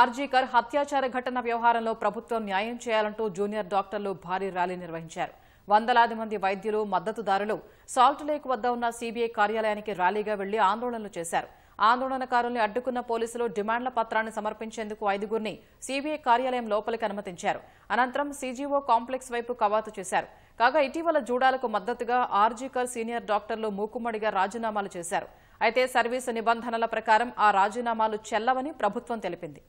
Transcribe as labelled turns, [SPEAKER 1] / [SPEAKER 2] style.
[SPEAKER 1] ఆర్జీకర్ హత్యాచార ఘటన వ్యవహారంలో ప్రభుత్వం న్యాయం చేయాలంటూ జూనియర్ డాక్టర్లు భారీ ర్యాలీ నిర్వహించారు వందలాది మంది వైద్యులు మద్దతుదారులు సాల్ట్ లేక్ వద్ద ఉన్న సీబీఐ కార్యాలయానికి ర్యాలీగా వెళ్లి ఆందోళనలు చేశారు ఆందోళనకారుల్ని అడ్డుకున్న పోలీసులు డిమాండ్ల పత్రాన్ని సమర్పించేందుకు ఐదుగురిని సీబీఐ కార్యాలయం లోపలికి అనుమతించారు అనంతరం సీజీఓ కాంప్లెక్స్ వైపు కవాతు చేశారు కాగా ఇటీవల జూడాలకు మద్దతుగా ఆర్జీకర్ సీనియర్ డాక్టర్లు మూకుమ్మడిగా రాజీనామాలు చేశారు అయితే సర్వీసు నిబంధనల ప్రకారం ఆ రాజీనామాలు చెల్లవని ప్రభుత్వం తెలిపింది